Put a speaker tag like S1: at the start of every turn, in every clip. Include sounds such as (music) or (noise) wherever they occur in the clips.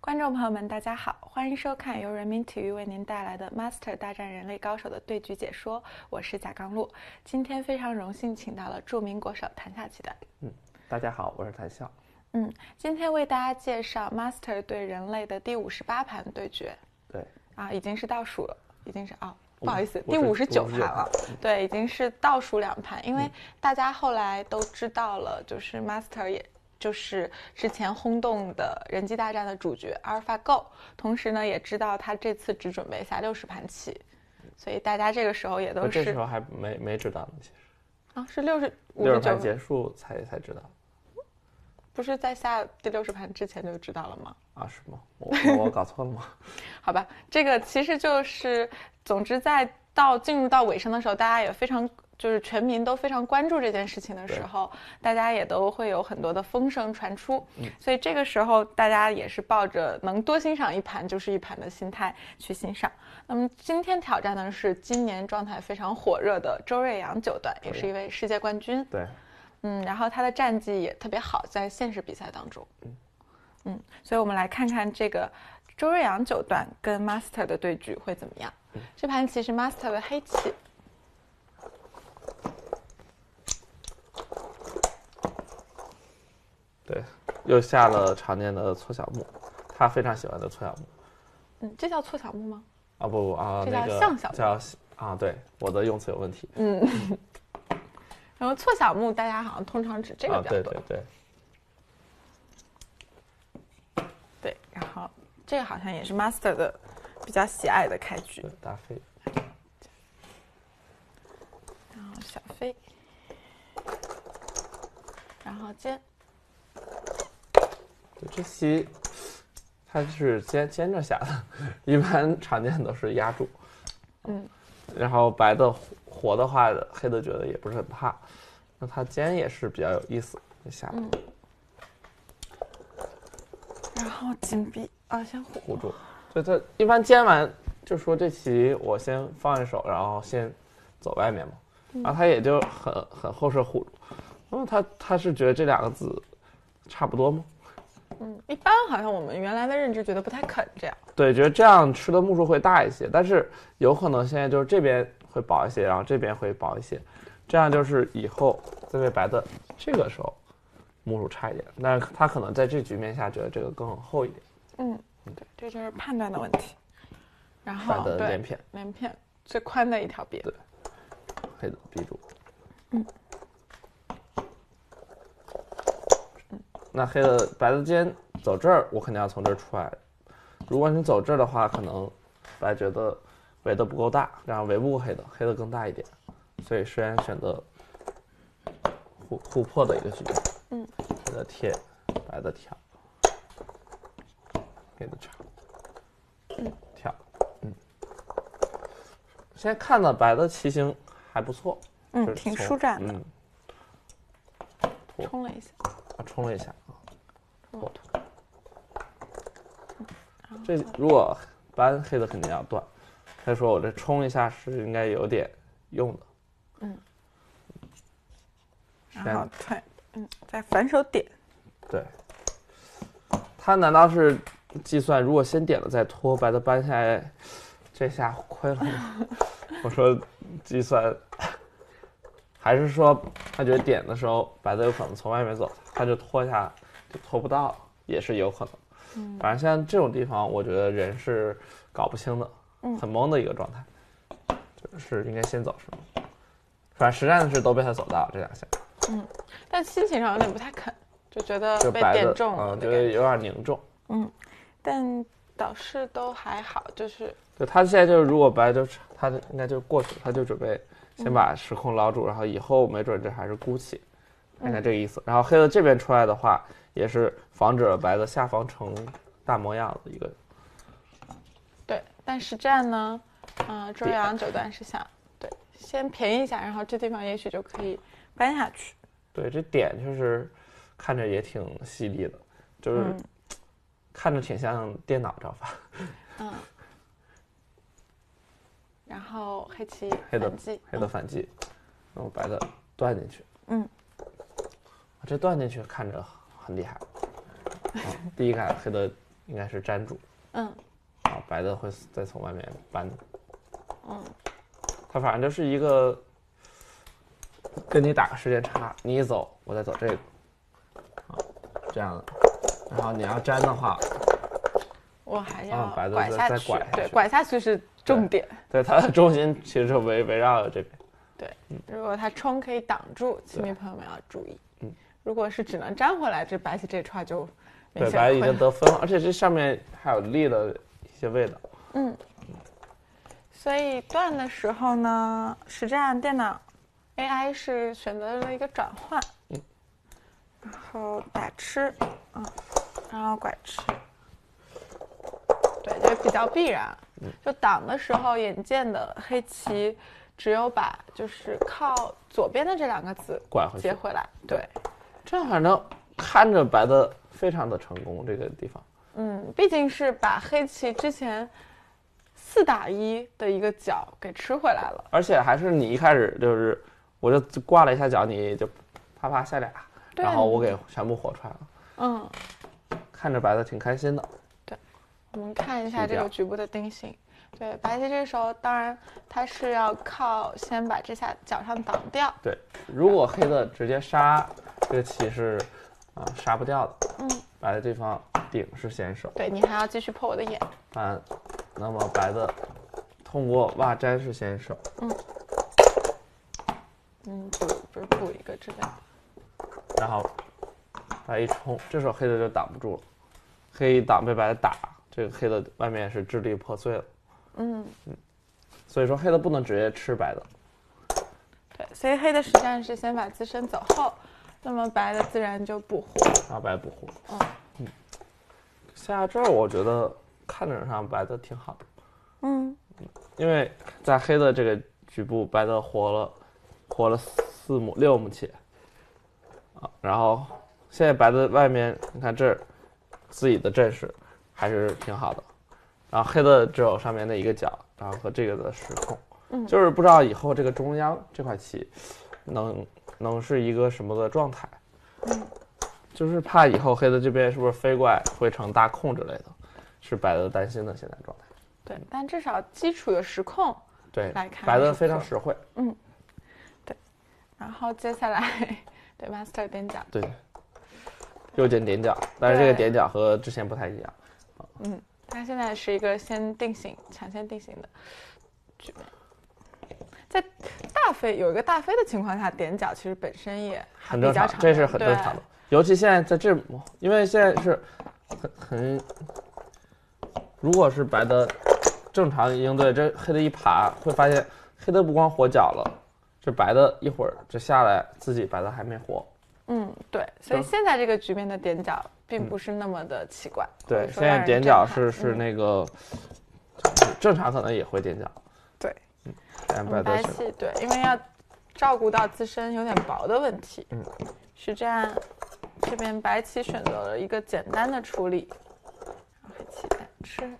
S1: 观众朋友们，大家好，欢迎收看由人民体育为您带来的 Master 大战人类高手的对局解说，我是贾刚露。今天非常荣幸请到了著名国手谭笑琪的，
S2: 嗯，大家好，我是谭笑。
S1: 嗯，今天为大家介绍 Master 对人类的第五十八盘对决。对，啊，已经是倒数了，已经是啊，不好意思，第五十九盘了。对，已经是倒数两盘，因为大家后来都知道了，就是 Master 也。就是之前轰动的人机大战的主角阿尔法 Go，同时呢，也知道他这次只准备下六十盘棋，所以大家这个时候也都是。这时
S2: 候还没没知道呢，其实。
S1: 啊，是六十。六十盘结
S2: 束才才知道。
S1: 不是在下第六十盘之前就知道了吗？
S2: 啊？是吗？我我搞错了吗？
S1: (laughs) 好吧，这个其实就是，总之在到进入到尾声的时候，大家也非常。就是全民都非常关注这件事情的时候，大家也都会有很多的风声传出，所以这个时候大家也是抱着能多欣赏一盘就是一盘的心态去欣赏。那么今天挑战的是今年状态非常火热的周睿阳九段，也是一位世界冠军。对，嗯，然后他的战绩也特别好，在现实比赛当中。嗯，嗯，所以我们来看看这个周睿阳九段跟 Master 的对局会怎么样。这盘棋是 Master 的黑棋。
S2: 对，又下了常见的搓小木，他非常喜欢的搓小木。
S1: 嗯，这叫搓小木吗？
S2: 啊不不啊，这叫象小木。叫啊，对，我的用词有问题。嗯。
S1: (laughs) 然后搓小木，大家好像通常指这个。啊对对对。对，然后这个好像也是 Master 的比较喜爱的开局。大飞。小飞，然后尖，
S2: 这棋它是尖尖着下的，一般常见都是压住，嗯，然后白的活的话，黑的觉得也不是很怕，那它尖也是比较有意思，一下，嗯，
S1: 然后紧闭啊，先护住，
S2: 就它一般尖完就说这棋我先放一手，然后先走外面嘛。然后他也就很很厚实乎，然后他他是觉得这两个字差不多吗？
S1: 嗯，一般好像我们原来的认知觉得不太肯这样。
S2: 对，觉得这样吃的目数会大一些，但是有可能现在就是这边会薄一些，然后这边会薄一些，这样就是以后这喂白的这个时候目数差一点，但是他可能在这局面下觉得这个更厚一点。
S1: 嗯，对，这就是判断的问题。白的连片，连片最宽的一条边。
S2: 黑的 B 柱，嗯，那黑的白的尖走这儿，我肯定要从这儿出来。如果你走这儿的话，可能白觉得围的不够大，然后围不过黑的，黑的更大一点，所以首先选择互互破的一个局面。嗯，黑的贴，白的跳，黑的跳，嗯，跳，嗯，现在看到白的棋形还不错，嗯，挺舒展的。嗯，冲了一下，啊，冲了一下啊，我拖。这如果扳黑的肯定要断，他说我这冲一下是应该有点用的，
S1: 嗯，然后退，嗯，再反手点，
S2: 对。他难道是计算如果先点了再拖，把它搬下来，这下亏了？(laughs) 我说。计算，还是说他觉得点的时候，白的有可能从外面走，他就拖下，就拖不到，也是有可
S1: 能。反
S2: 正像这种地方，我觉得人是搞不清的，很懵的一个状态。就是应该先走，是吗？反正实战的是都被他走到了这两下。
S1: 嗯，但心情上有点不太肯，就觉得被点中了，
S2: 嗯，就有点凝重。
S1: 嗯，但。导师都还好，就是，
S2: 对他现在就是如果白就是，他应该就过去，他就准备先把时空捞住，然后以后没准这还是孤棋，你看这个意思。然后黑的这边出来的话，也是防止白的下方成大模样的一个。
S1: 对，但实战呢，嗯，周洋九段是想对，先便宜一下，然后这地方也许就可以搬下去。
S2: 对，这点就是看着也挺犀利的，就是。看着挺像电脑着法，
S1: 嗯，然后黑棋黑的
S2: 反击，然后白的断进去，嗯，这断进去看着很厉害。第一个黑的应该是粘住，嗯，啊，白的会再从外面搬，嗯，他反正就是一个跟你打个时间差，你一走，我再走这个，啊，这样。然后你要粘的话，
S1: 我还要拐下去。对，拐下去是重点。对，它的重
S2: 心其实围围绕着这边。
S1: 对，如果它冲可以挡住，亲密朋友们要注意。嗯，如果是只能粘回来，这白棋这串就没对，白已经得
S2: 分，了，而且这上面还有力的一些味道。
S1: 嗯，所以断的时候呢，实战电脑 AI 是选择了一个转换，然后打吃，啊。然后拐吃，对，就比较必然。就挡的时候，眼见的黑棋只有把，就是靠左边的这两个子拐回接回来。
S2: 对，这反正看着白的非常的成功，这个地方。
S1: 嗯，毕竟是把黑棋之前四打一的一个角给吃回来了，
S2: 而且还是你一开始就是，我就挂了一下角，你就啪啪下俩，
S1: 然后我给
S2: 全部活出来了。嗯。看着白的挺开心的，对，
S1: 我们看一下这个局部的定型。对，白棋这时候当然它是要靠先把这下角上挡掉。
S2: 对，如果黑的直接杀这个棋是啊杀不掉的。嗯，白的对方顶是先手。
S1: 对你还要继续破我的眼。
S2: 啊，那么白的通过挖摘是先手。
S1: 嗯，嗯，补不是补一个之类。
S2: 然后。白一冲，这时候黑的就挡不住了，黑一挡被白的打，这个黑的外面是支离破碎了。嗯嗯，所以说黑的不能直接吃白的。
S1: 对，所以黑的实战是先把自身走后，那么白的自然就补活。啊，白补活。嗯嗯，
S2: 下这儿我觉得看着上白的挺好。嗯嗯，因为在黑的这个局部，白的活了活了四目六目棋啊，然后。现在白的外面，你看这，自己的阵势还是挺好的。然后黑的只有上面那一个角，然后和这个的时控，嗯，就是不知道以后这个中央这块棋，能能是一个什么的状态，嗯，就是怕以后黑的这边是不是飞过来会成大空之类的，是白的担心的现在
S1: 状态。对，但至少基础的时控，对，来看白的非常实惠，嗯，对。然后接下来 (laughs) 对 master 点讲，对。
S2: 右键点角，但是这个点角和之前不太一样。
S1: 嗯，它现在是一个先定型、抢先定型的局面。在大飞有一个大飞的情况下，点角其实本身也很正常，这是很正常的。
S2: 尤其现在在这，因为现在是很很，如果是白的正常应对，这黑的一爬，会发现黑的不光活脚了，这白的一会儿这下来，自己白的还没活。
S1: 嗯，对，所以现在这个局面的点角并不是那么的奇怪。对，现在点角是是那
S2: 个正常，可能也会点角。对，嗯，白样
S1: 对，因为要照顾到自身有点薄的问题。嗯，是这样，这边白棋选择了一个简单的处理，吃，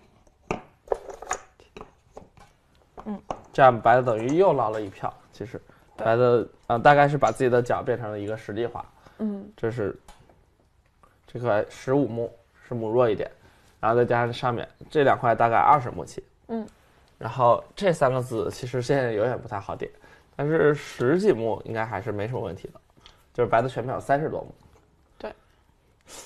S2: 嗯，这样白的等于又捞了一票。其实白的，嗯，大概是把自己的角变成了一个实力化。嗯，这是这块十五目是目弱一点，然后再加上上面这两块大概二十目起，嗯，然后这三个子其实现在有点不太好点，但是十几目应该还是没什么问题的，就是白的全票三十多目，对，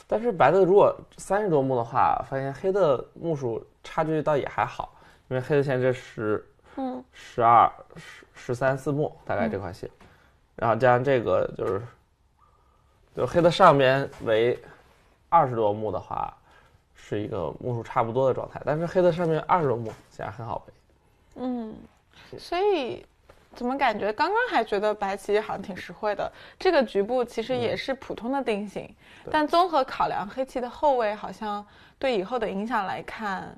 S2: 但是白的如果三十多目的话，发现黑的目数差距倒也还好，因为黑的现在这是嗯十二十十三四目，大概这块棋，然后加上这个就是。就黑的上边为二十多目的话，是一个目数差不多的状态。但是黑的上面二十多目显然很好
S1: 嗯，所以怎么感觉刚刚还觉得白棋好像挺实惠的？这个局部其实也是普通的定型，但综合考量黑棋的后卫好像对以后的影响来看，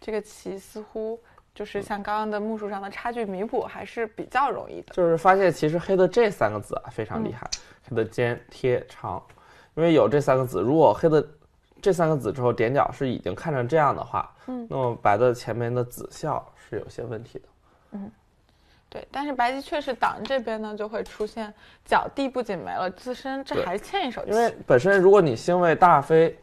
S1: 这个棋似乎。就是像刚刚的目数上的差距弥补还是比较容易的。就
S2: 是发现其实黑的这三个子啊非常厉害，黑的尖贴长，因为有这三个子，如果黑的这三个子之后点角是已经看成这样的话，嗯，那么白的前面的子效是有些问题的。
S1: 嗯，对，但是白棋确实挡这边呢就会出现角地不仅没了，自身这还欠一手棋。因为
S2: 本身如果你星位大飞，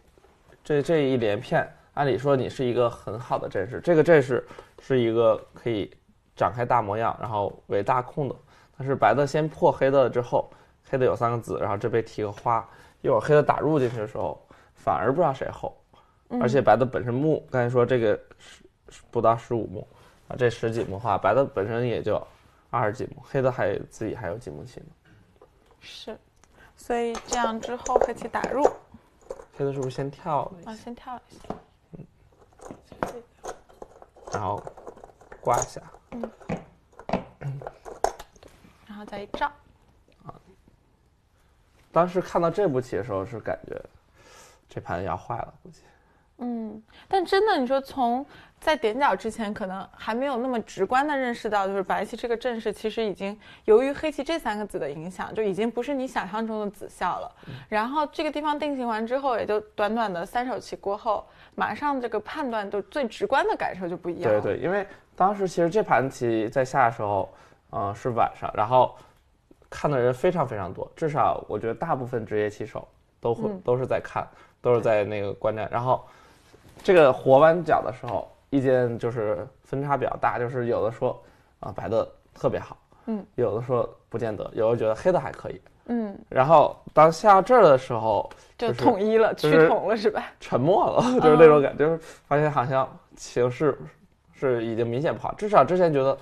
S2: 这这一连片，按理说你是一个很好的阵势，这个阵势。是一个可以展开大模样，然后为大控的，但是白的先破黑的之后，黑的有三个子，然后这边提个花，一会儿黑的打入进去的时候，反而不知道谁后，而且白的本身木，刚才说这个十不到十五目，啊这十几目话，白的本身也就二十几目，黑的还自己还有几目棋呢，
S1: 是，所以这样之后黑棋打入，
S2: 黑的是不是先跳？
S1: 啊，先跳一下。
S2: 然后刮一下，嗯，
S1: (clears throat) 然后再一照，
S2: 啊，当时看到这步棋的时候是感觉这盘要坏了，估计。
S1: 嗯，但真的，你说从在点角之前，可能还没有那么直观的认识到，就是白棋这个阵势其实已经由于黑棋这三个子的影响，就已经不是你想象中的子效了。然后这个地方定型完之后，也就短短的三手棋过后，马上这个判断就最直观的感受就不一样了。对
S2: 对，因为当时其实这盘棋在下的时候，呃，是晚上，然后看的人非常非常多，至少我觉得大部分职业棋手都会都是在看，都是在那个观战，然后。这个活完角的时候，意见就是分差比较大，就是有的说，啊白的特别好，嗯，有的说不见得，有的觉得黑的还可以，嗯。然后当下这儿的时候，就统一了，趋同了是吧？沉默了，就是那种感觉，就是发现好像形势是已经明显不好。至少之前觉得，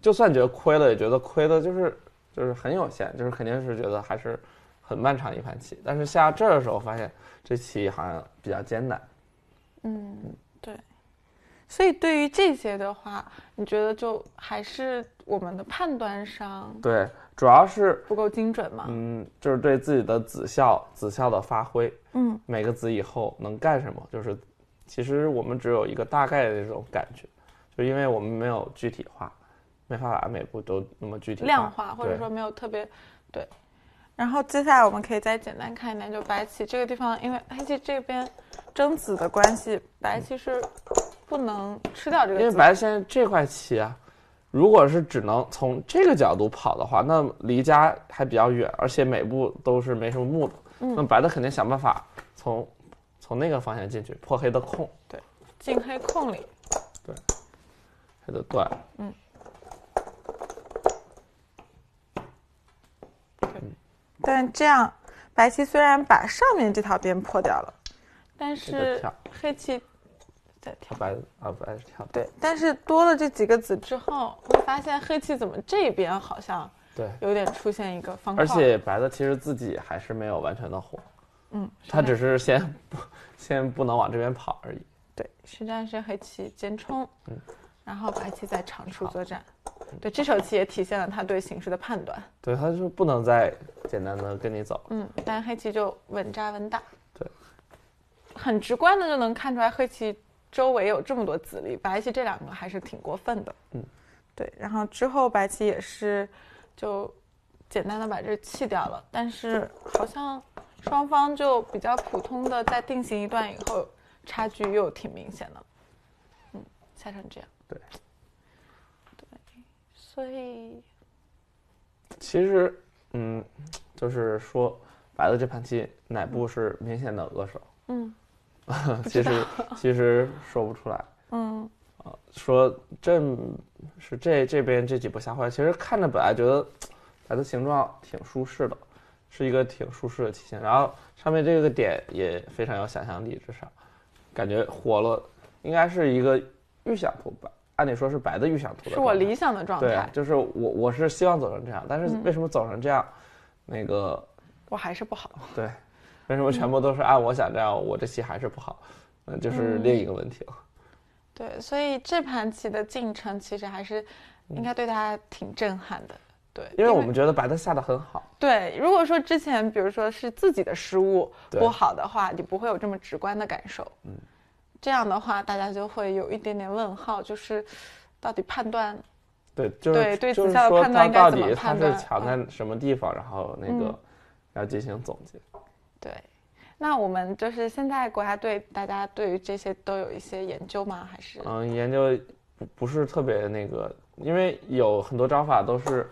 S2: 就算觉得亏了，也觉得亏的就是就是很有限，就是肯定是觉得还是很漫长一盘棋。但是下这儿的时候，发现这棋好像比较艰难。
S1: 嗯，对，所以对于这些的话，你觉得就还是我们的判断上，
S2: 对，主要是不够精准嘛？嗯，就是对自己的子效子效的发挥，嗯，每个子以后能干什么，就是其实我们只有一个大概的这种感觉，就因为我们没有具体化，没办法每步都那么具体量化，或者说没
S1: 有特别对。然后接下来我们可以再简单看一点，就白棋这个地方，因为黑棋这边。争子的关系，白其实不能吃掉这个，因为白现
S2: 在这块棋啊，如果是只能从这个角度跑的话，那离家还比较远，而且每步都是没什么目的。嗯，那白的肯定想办法从从那个方向进去破黑的空，对，
S1: 进黑空里，对，黑的断。嗯，但这样白棋虽然把上面这条边破掉了。但是黑棋在跳白啊，白跳对，但是多了这几个子之后，会发现黑棋怎么这边好像对有点出现一个方块，而且
S2: 白的其实自己还是没有完全的活，嗯，他只是先不先不能往这边跑而已，对，
S1: 实战是黑棋先冲，嗯，然后白棋在长处作战，对，这手棋也体现了他对形势的判断，
S2: 对，他就不能再简单的跟你走，
S1: 嗯，但黑棋就稳扎稳打。很直观的就能看出来，黑棋周围有这么多子力，白棋这两个还是挺过分的。嗯，对。然后之后白棋也是就简单的把这弃掉了，但是好像双方就比较普通的在定型一段以后，差距又挺明显的。嗯，下成这样。对。对，所以
S2: 其实嗯，就是说白的这盘棋哪步是明显的恶手？嗯。其实 (laughs) 其实说不出来，嗯，说正是这这边这几步下坏，其实看着本来觉得，它的形状挺舒适的，是一个挺舒适的体型。然后上面这个点也非常有想象力，至少，感觉活了，应该是一个预想图，白按理说是白的预想图，是我
S1: 理想的状态，对，
S2: 就是我我是希望走成这样，但是为什么走成这样，那个
S1: 我还是不好，
S2: 对。为什么全部都是按我想这样？我这棋还是不好，嗯，就是另一个问题了。
S1: 对，所以这盘棋的进程其实还是应该对大家挺震撼的。对，
S2: 因为我们觉得白的下的很好。
S1: 对，如果说之前比如说是自己的失误不好的话，你不会有这么直观的感受。嗯，这样的话大家就会有一点点问号，就是到底判断
S2: 对就是对对，就是说他到底他是强在什么地方，然后那个要进行总结。
S1: 对，那我们就是现在国家队，大家对于这些都有一些研究吗？还是
S2: 嗯，研究不不是特别那个，因为有很多招法都是，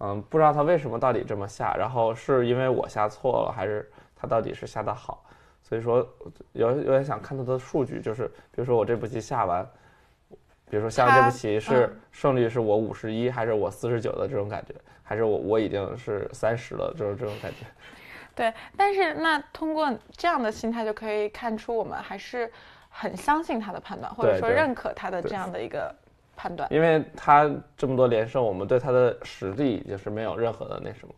S2: 嗯，不知道他为什么到底这么下，然后是因为我下错了，还是他到底是下的好？所以说有有点想看他的数据，就是比如说我这步棋下完，比如说下这步棋是胜率是我五十一还是我四十九的这种感觉，还是我我已经是三十了，就是这种感觉。
S1: 对，但是那通过这样的心态就可以看出，我们还是很相信他的判断，或者说认可他的这样的一个判断。因
S2: 为他这么多连胜，我们对他的实力就是没有任何的那什么。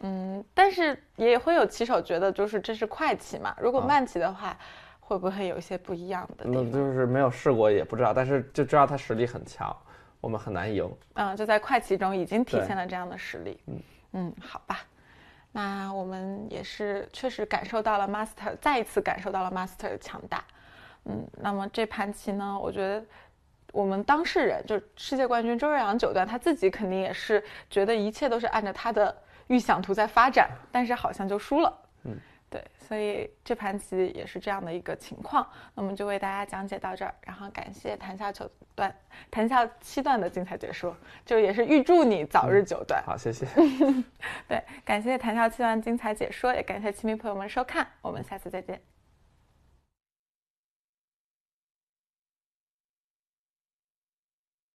S1: 嗯，但是也会有棋手觉得，就是这是快棋嘛，如果慢棋的话，会不会有一些不一样
S2: 的？那就是没有试过也不知道，但是就知道他实力很强，我们很难赢。
S1: 嗯，就在快棋中已经体现了这样的实力。嗯嗯，好吧。那我们也是确实感受到了 master 再一次感受到了 master 的强大，嗯，那么这盘棋呢，我觉得我们当事人就世界冠军周睿阳九段他自己肯定也是觉得一切都是按照他的预想图在发展，但是好像就输了，嗯。对，所以这盘棋也是这样的一个情况，那么就为大家讲解到这儿，然后感谢谈笑九段、谈笑七段的精彩解说，就也是预祝你早日九段。好，谢谢。(laughs) 对，感谢谈笑七段精彩解说，也感谢亲密朋友们收看，我们下次再见。